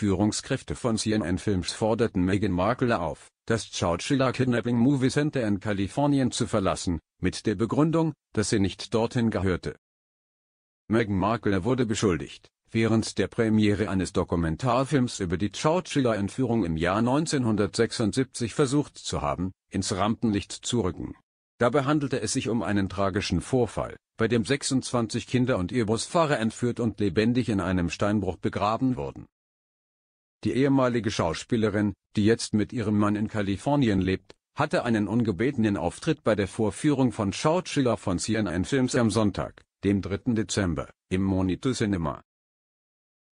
Führungskräfte von CNN Films forderten Meghan Markle auf, das Chowchilla Kidnapping Movie Center in Kalifornien zu verlassen, mit der Begründung, dass sie nicht dorthin gehörte. Meghan Markle wurde beschuldigt, während der Premiere eines Dokumentarfilms über die Chowchilla-Entführung im Jahr 1976 versucht zu haben, ins Rampenlicht zu rücken. Dabei handelte es sich um einen tragischen Vorfall, bei dem 26 Kinder und ihr Busfahrer entführt und lebendig in einem Steinbruch begraben wurden die ehemalige Schauspielerin, die jetzt mit ihrem Mann in Kalifornien lebt, hatte einen ungebetenen Auftritt bei der Vorführung von Schauspieler von CNN Films am Sonntag, dem 3. Dezember, im Monitor Cinema.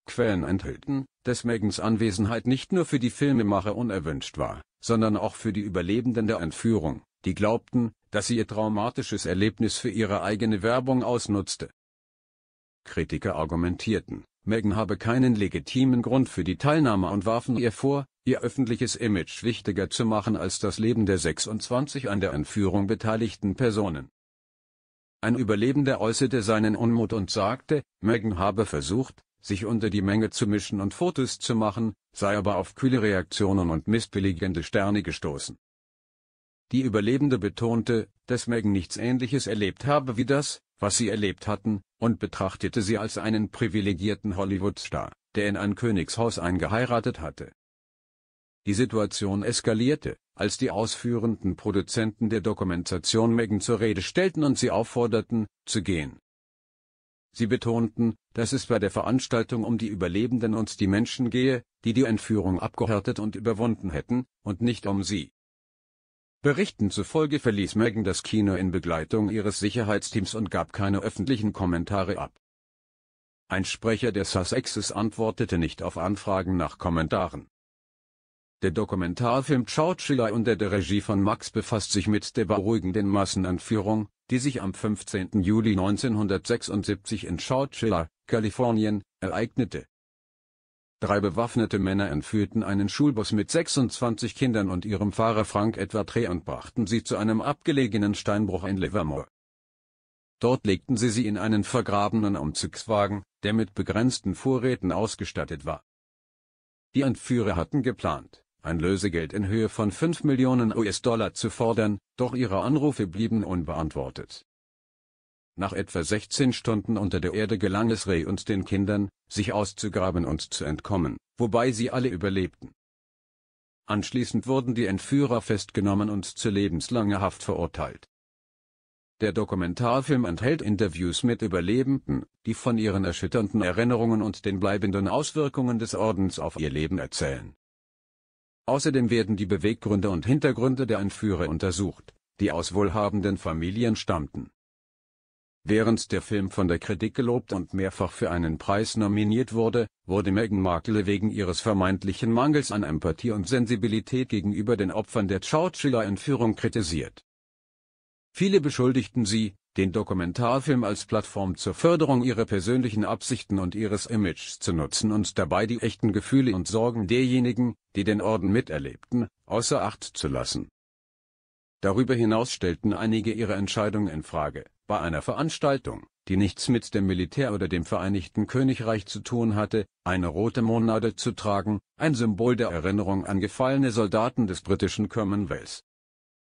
Quellen enthüllten, dass Megans Anwesenheit nicht nur für die Filmemacher unerwünscht war, sondern auch für die Überlebenden der Entführung, die glaubten, dass sie ihr traumatisches Erlebnis für ihre eigene Werbung ausnutzte. Kritiker argumentierten, Megan habe keinen legitimen Grund für die Teilnahme und warfen ihr vor, ihr öffentliches Image wichtiger zu machen als das Leben der 26 an der Entführung beteiligten Personen. Ein Überlebender äußerte seinen Unmut und sagte, Megan habe versucht, sich unter die Menge zu mischen und Fotos zu machen, sei aber auf kühle Reaktionen und missbilligende Sterne gestoßen. Die Überlebende betonte, dass Megan nichts Ähnliches erlebt habe wie das, was sie erlebt hatten, und betrachtete sie als einen privilegierten Hollywood-Star, der in ein Königshaus eingeheiratet hatte. Die Situation eskalierte, als die ausführenden Produzenten der Dokumentation Megan zur Rede stellten und sie aufforderten, zu gehen. Sie betonten, dass es bei der Veranstaltung um die Überlebenden und die Menschen gehe, die die Entführung abgehärtet und überwunden hätten, und nicht um sie. Berichten zufolge verließ Megan das Kino in Begleitung ihres Sicherheitsteams und gab keine öffentlichen Kommentare ab. Ein Sprecher der Sussexes antwortete nicht auf Anfragen nach Kommentaren. Der Dokumentarfilm Chowchilla unter der Regie von Max befasst sich mit der beruhigenden Massenentführung, die sich am 15. Juli 1976 in Chowchilla, Kalifornien, ereignete Drei bewaffnete Männer entführten einen Schulbus mit 26 Kindern und ihrem Fahrer Frank Edward Reh und brachten sie zu einem abgelegenen Steinbruch in Livermore. Dort legten sie sie in einen vergrabenen Umzugswagen, der mit begrenzten Vorräten ausgestattet war. Die Entführer hatten geplant, ein Lösegeld in Höhe von 5 Millionen US-Dollar zu fordern, doch ihre Anrufe blieben unbeantwortet. Nach etwa 16 Stunden unter der Erde gelang es Ray und den Kindern, sich auszugraben und zu entkommen, wobei sie alle überlebten. Anschließend wurden die Entführer festgenommen und zu lebenslanger Haft verurteilt. Der Dokumentarfilm enthält Interviews mit Überlebenden, die von ihren erschütternden Erinnerungen und den bleibenden Auswirkungen des Ordens auf ihr Leben erzählen. Außerdem werden die Beweggründe und Hintergründe der Entführer untersucht, die aus wohlhabenden Familien stammten. Während der Film von der Kritik gelobt und mehrfach für einen Preis nominiert wurde, wurde Meghan Markle wegen ihres vermeintlichen Mangels an Empathie und Sensibilität gegenüber den Opfern der Churchill-Entführung kritisiert. Viele beschuldigten sie, den Dokumentarfilm als Plattform zur Förderung ihrer persönlichen Absichten und ihres Images zu nutzen und dabei die echten Gefühle und Sorgen derjenigen, die den Orden miterlebten, außer Acht zu lassen. Darüber hinaus stellten einige ihre Entscheidung in Frage bei einer Veranstaltung, die nichts mit dem Militär oder dem Vereinigten Königreich zu tun hatte, eine rote Monade zu tragen, ein Symbol der Erinnerung an gefallene Soldaten des britischen Commonwealths.